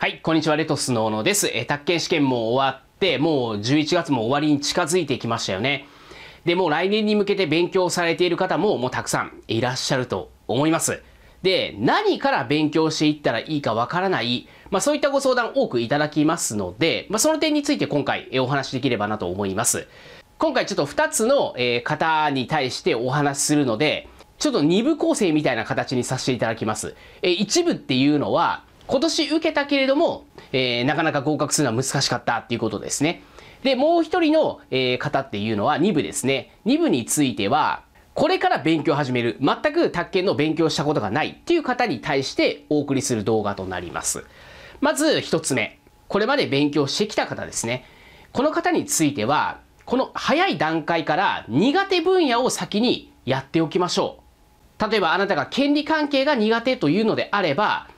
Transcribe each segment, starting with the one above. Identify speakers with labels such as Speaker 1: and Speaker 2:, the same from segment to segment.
Speaker 1: はい、こんにちは、レトスの小野です。えー、宅建試験も終わって、もう11月も終わりに近づいてきましたよね。で、もう来年に向けて勉強されている方も、もうたくさんいらっしゃると思います。で、何から勉強していったらいいかわからない、まあそういったご相談多くいただきますので、まあその点について今回お話しできればなと思います。今回ちょっと2つの方に対してお話しするので、ちょっと2部構成みたいな形にさせていただきます。え、1部っていうのは、今年受けたけれども、えー、なかなか合格するのは難しかったっていうことですね。で、もう一人の、えー、方っていうのは2部ですね。2部については、これから勉強を始める、全く宅建の勉強したことがないっていう方に対してお送りする動画となります。まず1つ目。これまで勉強してきた方ですね。この方については、この早い段階から苦手分野を先にやっておきましょう。例えばあなたが権利関係が苦手というのであれば、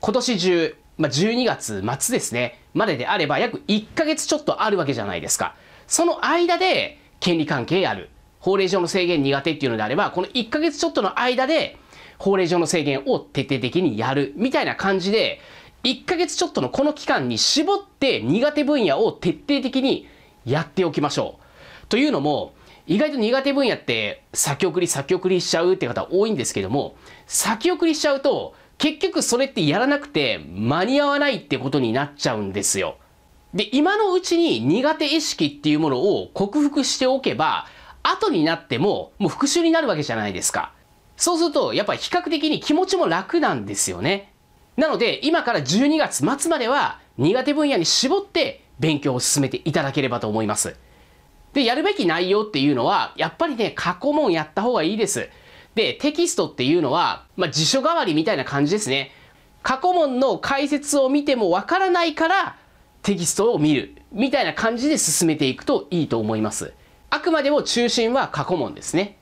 Speaker 1: 今年中、まあ、12月末ですね、までであれば約1ヶ月ちょっとあるわけじゃないですか。その間で権利関係やる。法令上の制限苦手っていうのであれば、この1ヶ月ちょっとの間で法令上の制限を徹底的にやる。みたいな感じで、1ヶ月ちょっとのこの期間に絞って苦手分野を徹底的にやっておきましょう。というのも、意外と苦手分野って先送り先送りしちゃうって方多いんですけども、先送りしちゃうと結局それってやらなくて間に合わないってことになっちゃうんですよ。で、今のうちに苦手意識っていうものを克服しておけば、後になってももう復習になるわけじゃないですか。そうすると、やっぱ比較的に気持ちも楽なんですよね。なので、今から12月末までは苦手分野に絞って勉強を進めていただければと思います。で、やるべき内容っていうのは、やっぱりね、過去問やった方がいいです。で、テキストっていうのは、まあ、辞書代わりみたいな感じですね。過去問の解説を見てもわからないから、テキストを見る。みたいな感じで進めていくといいと思います。あくまでも中心は過去問ですね。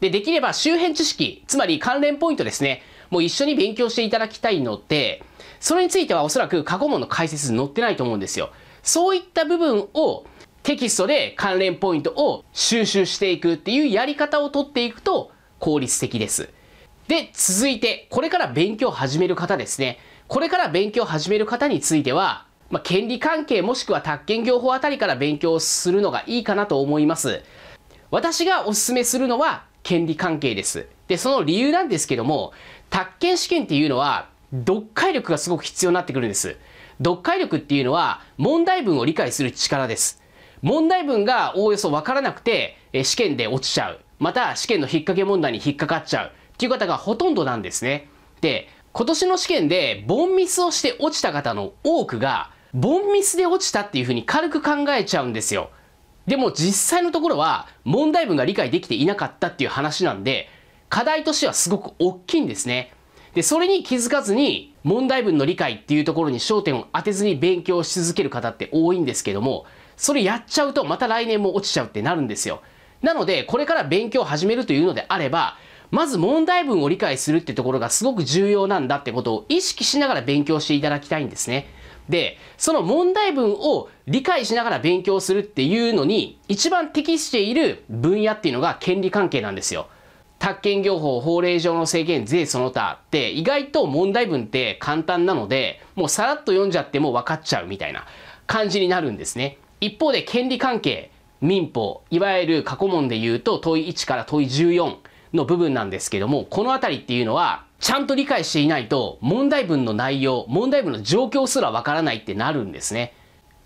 Speaker 1: で、できれば周辺知識、つまり関連ポイントですね。もう一緒に勉強していただきたいので、それについてはおそらく過去問の解説載ってないと思うんですよ。そういった部分をテキストで関連ポイントを収集していくっていうやり方をとっていくと効率的です。で、続いて、これから勉強を始める方ですね。これから勉強を始める方については、まあ、権利関係もしくは宅建業法あたりから勉強するのがいいかなと思います。私がお勧めするのは権利関係です。で、その理由なんですけども、宅建試験っていうのは、読解力がすごく必要になってくるんです。読解力っていうのは、問題文を理解する力です。問題文がおおよそわからなくて、試験で落ちちゃう。また試験の引っ掛け問題に引っかかっちゃうっていう方がほとんどなんですね。で、今年の試験でボンミスをして落ちた方の多くが、ボンミスで落ちたっていうふうに軽く考えちゃうんですよ。でも実際のところは問題文が理解できていなかったっていう話なんで、課題としてはすごく大きいんですね。で、それに気づかずに問題文の理解っていうところに焦点を当てずに勉強し続ける方って多いんですけども、それやっちゃうとまた来年も落ちちゃうってなるんですよ。なので、これから勉強を始めるというのであれば、まず問題文を理解するってところがすごく重要なんだってことを意識しながら勉強していただきたいんですね。で、その問題文を理解しながら勉強するっていうのに一番適している分野っていうのが権利関係なんですよ。宅建業法、法令上の制限、税その他って意外と問題文って簡単なので、もうさらっと読んじゃっても分かっちゃうみたいな感じになるんですね。一方で権利関係、民法、いわゆる過去問で言うと問い1から問い14の部分なんですけども、このあたりっていうのは、ちゃんと理解していないと、問題文の内容、問題文の状況すらわからないってなるんですね。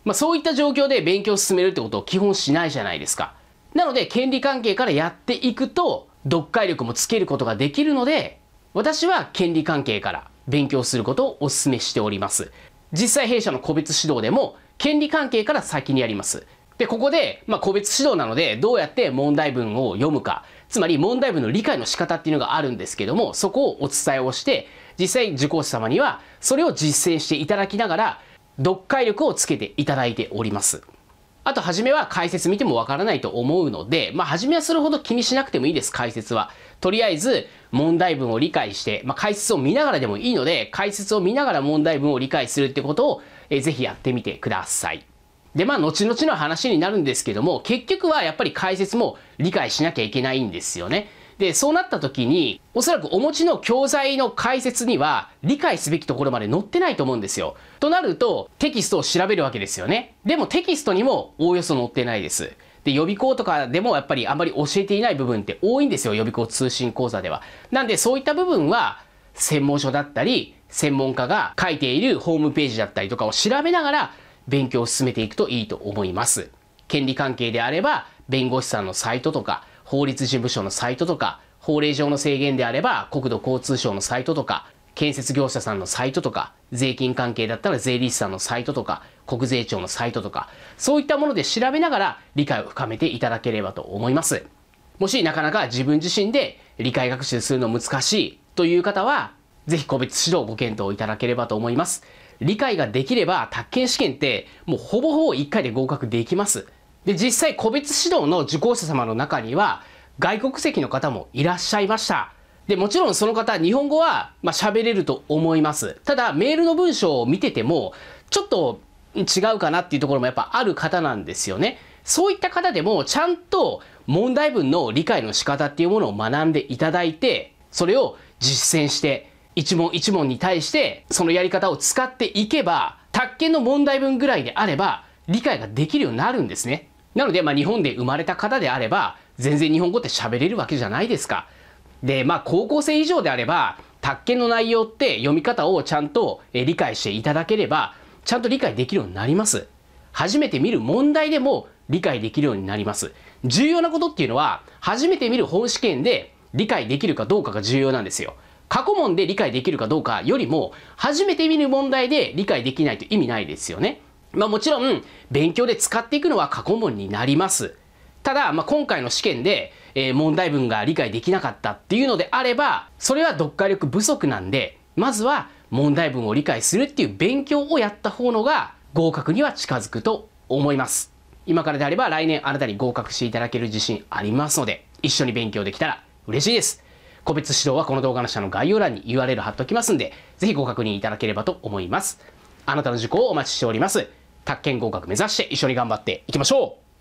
Speaker 1: まあそういった状況で勉強を進めるってことを基本しないじゃないですか。なので、権利関係からやっていくと、読解力もつけることができるので、私は権利関係から勉強することをお勧めしております。実際弊社の個別指導でも、権利関係から先にやります。で、ここで、まあ、個別指導なので、どうやって問題文を読むか、つまり問題文の理解の仕方っていうのがあるんですけども、そこをお伝えをして、実際受講者様には、それを実践していただきながら、読解力をつけていただいております。あと、初めは解説見てもわからないと思うので、まあ、初めはそれほど気にしなくてもいいです、解説は。とりあえず、問題文を理解して、まあ、解説を見ながらでもいいので、解説を見ながら問題文を理解するってことを、えー、ぜひやってみてください。で、まあ、後々の話になるんですけども、結局はやっぱり解説も理解しなきゃいけないんですよね。で、そうなった時に、おそらくお持ちの教材の解説には理解すべきところまで載ってないと思うんですよ。となると、テキストを調べるわけですよね。でもテキストにもおおよそ載ってないです。で、予備校とかでもやっぱりあまり教えていない部分って多いんですよ、予備校通信講座では。なんで、そういった部分は、専門書だったり、専門家が書いているホームページだったりとかを調べながら勉強を進めていくといいと思います。権利関係であれば、弁護士さんのサイトとか、法律事務所のサイトとか、法令上の制限であれば、国土交通省のサイトとか、建設業者さんのサイトとか、税金関係だったら税理士さんのサイトとか、国税庁のサイトとか、そういったもので調べながら理解を深めていただければと思います。もしなかなか自分自身で理解学習するの難しいという方は、ぜひ個別指導をご検討いただければと思います。理解ができれば、宅建試験って、もうほぼほぼ1回で合格できます。で、実際、個別指導の受講者様の中には、外国籍の方もいらっしゃいました。で、もちろんその方、日本語は、まあ、喋れると思います。ただ、メールの文章を見てても、ちょっと違うかなっていうところもやっぱある方なんですよね。そういった方でも、ちゃんと問題文の理解の仕方っていうものを学んでいただいて、それを実践して、一問一問に対してそのやり方を使っていけば宅建の問題文ぐらいであれば理解ができるようになるんですね。なので、まあ、日本で生まれた方であれば全然日本語って喋れるわけじゃないですか。で、まあ、高校生以上であれば宅建の内容って読み方をちゃんと理解していただければちゃんと理解できるようになります。初めて見る問題でも理解できるようになります。重要なことっていうのは初めて見る本試験で理解できるかどうかが重要なんですよ。過去問で理解できるかどうかよりも、初めて見る問題で理解できないと意味ないですよね。まあもちろん、勉強で使っていくのは過去問になります。ただ、まあ、今回の試験で、えー、問題文が理解できなかったっていうのであれば、それは読解力不足なんで、まずは問題文を理解するっていう勉強をやった方のが合格には近づくと思います。今からであれば来年あなたに合格していただける自信ありますので、一緒に勉強できたら嬉しいです。個別指導はこの動画の下の概要欄に URL 貼っておきますんで、ぜひご確認いただければと思います。あなたの受講をお待ちしております。宅建合格目指して一緒に頑張っていきましょう